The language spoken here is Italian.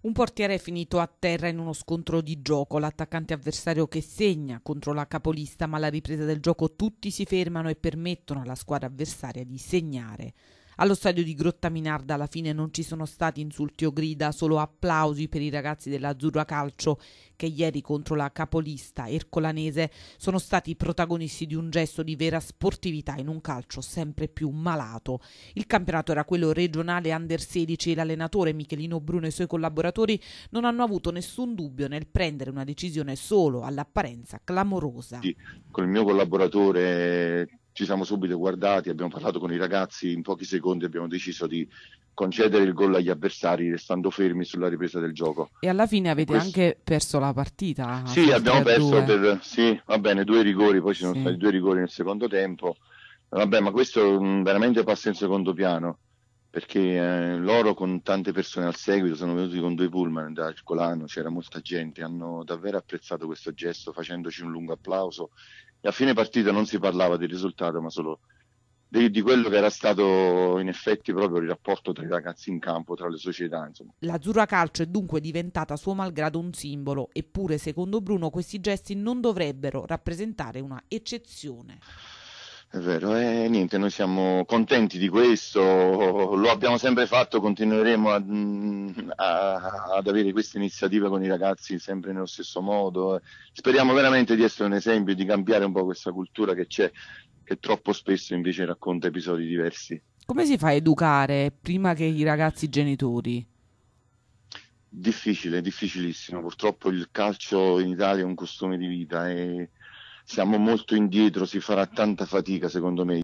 Un portiere è finito a terra in uno scontro di gioco, l'attaccante avversario che segna contro la capolista, ma alla ripresa del gioco tutti si fermano e permettono alla squadra avversaria di segnare. Allo stadio di Grottaminarda alla fine non ci sono stati insulti o grida, solo applausi per i ragazzi dell'Azzurra Calcio che ieri contro la capolista ercolanese sono stati protagonisti di un gesto di vera sportività in un calcio sempre più malato. Il campionato era quello regionale under 16 e l'allenatore Michelino Bruno e i suoi collaboratori non hanno avuto nessun dubbio nel prendere una decisione solo all'apparenza clamorosa. Con il mio collaboratore ci siamo subito guardati, abbiamo parlato con i ragazzi, in pochi secondi abbiamo deciso di concedere il gol agli avversari restando fermi sulla ripresa del gioco. E alla fine avete Questo... anche perso la partita. Sì, abbiamo perso due. per sì, va bene, due rigori, poi ci sono sì. stati due rigori nel secondo tempo. Vabbè, ma questo veramente passa in secondo piano perché eh, loro con tante persone al seguito sono venuti con due pullman da Colano, c'era molta gente, hanno davvero apprezzato questo gesto facendoci un lungo applauso e a fine partita non si parlava del risultato ma solo di, di, quello che era stato in effetti proprio il rapporto tra i ragazzi in campo, tra le società. Insomma. L'Azzurra Calcio è dunque diventata suo malgrado un simbolo, eppure secondo Bruno questi gesti non dovrebbero rappresentare una eccezione. È vero, e eh, niente, noi siamo contenti di questo, lo abbiamo sempre fatto, continueremo a, mm, a, ad avere questa iniziativa con i ragazzi sempre nello stesso modo. Eh. Speriamo veramente di essere un esempio, di cambiare un po' questa cultura che c'è, che troppo spesso invece racconta episodi diversi. Come si fa a educare prima che i ragazzi genitori? Difficile, difficilissimo. Purtroppo il calcio in Italia è un costume di vita e siamo molto indietro, si farà tanta fatica secondo me.